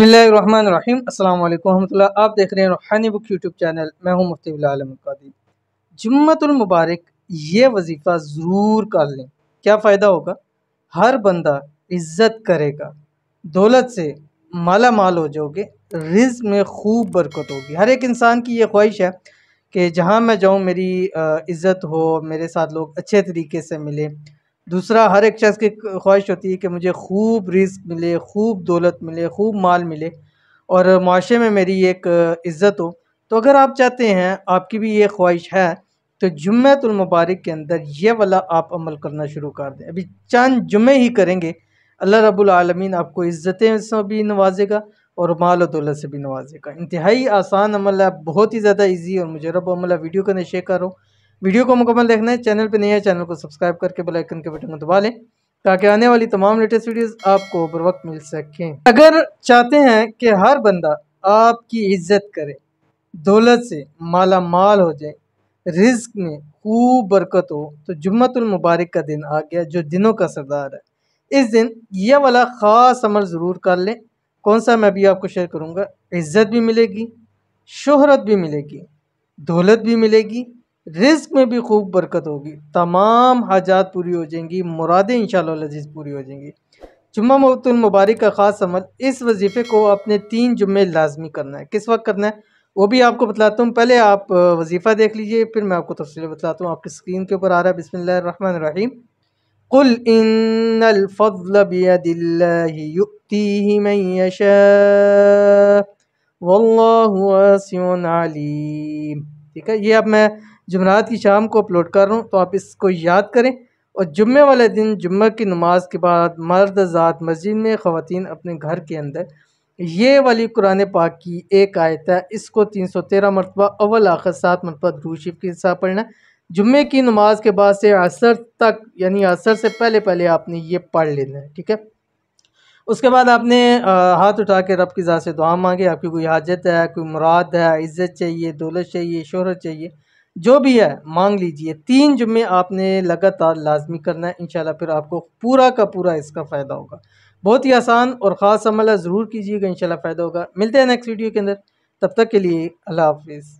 बसमीम अल्लाम आप देख रहे हैं रूहानी बुक यूट्यूब चैनल मैं हूं मुफ्ती आलमकादी जुम्मतुलमबारक ये वजीफ़ा ज़रूर कर लें क्या फ़ायदा होगा हर बंदा इज़्ज़त करेगा दौलत से माला माल हो जाओगे रिज में खूब बरकत होगी हर एक इंसान की ये ख्वाहिश है कि जहाँ मैं जाऊँ मेरी इज़्ज़त हो मेरे साथ लोग अच्छे तरीके से मिलें दूसरा हर एक शख्स की ख्वाहिश होती है कि मुझे खूब रिस्क मिले खूब दौलत मिले खूब माल मिले और माशरे में मेरी एक इज़्ज़त हो तो अगर आप चाहते हैं आपकी भी ये ख्वाहिश है तो जुम्मतुलमबारक के अंदर ये वाला आप अमल करना शुरू कर दें अभी चंद जुमे ही करेंगे अल्लाह रब्बुल आलमीन आपको इज़्ज़तें से भी नवाजेगा और माल और दौलत से भी नवाजेगा इंतहाई आसान अमल है बहुत ही ज़्यादा ईजी और मुजरब अमल है वीडियो करने शेयर करो वीडियो को मुकम्मल देखना है चैनल पर नहीं है चैनल को सब्सक्राइब करके बेलाइकन के बटन को दबा लें ताकि आने वाली तमाम लेटेस्ट वीडियोस आपको बर वक्त मिल सकें अगर चाहते हैं कि हर बंदा आपकी इज्जत करे दौलत से माला माल हो जाए रिज्क में खूब बरकत हो तो जुम्मतुल मुबारक का दिन आ गया जो दिनों का सरदार है इस दिन यह वाला ख़ास अमल ज़रूर कर लें कौन सा मैं भी आपको शेयर करूँगा इज़्ज़त भी मिलेगी शोहरत भी मिलेगी दौलत भी मिलेगी रिस्क में भी खूब बरकत होगी तमाम हाजात पूरी हो जाएंगी मुरादें इन शजीज़ पूरी हो जाएंगी जुम्मा मुबारक का ख़ास अमल इस वजीफ़े को अपने तीन जुम्मे लाजमी करना है किस वक्त करना है वो भी आपको बतलाता हूँ पहले आप वजीफ़ा देख लीजिए फिर मैं आपको तफसील बतलाता हूँ आपकी स्क्रीन के ऊपर आ रहा है बिसमिल्ल रहीम कुल इन युक्ति ठीक है ये अब मैं जुमरात की शाम को अपलोड कर रहा हूँ तो आप इसको याद करें और जुम्मे वाले दिन जुम्मे की नमाज के बाद मर्द ज़ात मस्जिद में ख़वान अपने घर के अंदर ये वाली कुरान पाक की एक आयत है इसको तीन सौ तेरह मरतबा अवल आखिर सात मरतबा दरूशिफ के साथ पढ़ना है जुम्मे की नमाज के बाद से असर तक यानी असर से पहले पहले आपने ये पढ़ लेना है ठीक है उसके बाद आपने हाथ उठा के रब की ज़ात से दुआ मांगे आपकी कोई हाजत है कोई मुराद है इज़्ज़त चाहिए दौलत चाहिए शहरत चाहिए जो भी है मांग लीजिए तीन जुम्मे आपने लगातार लाजमी करना है इनशाला फिर आपको पूरा का पूरा इसका फ़ायदा होगा बहुत ही आसान और ख़ास अमल ज़रूर कीजिएगा इन फ़ायदा होगा मिलते हैं नेक्स्ट वीडियो के अंदर तब तक के लिए अल्लाह हाफिज़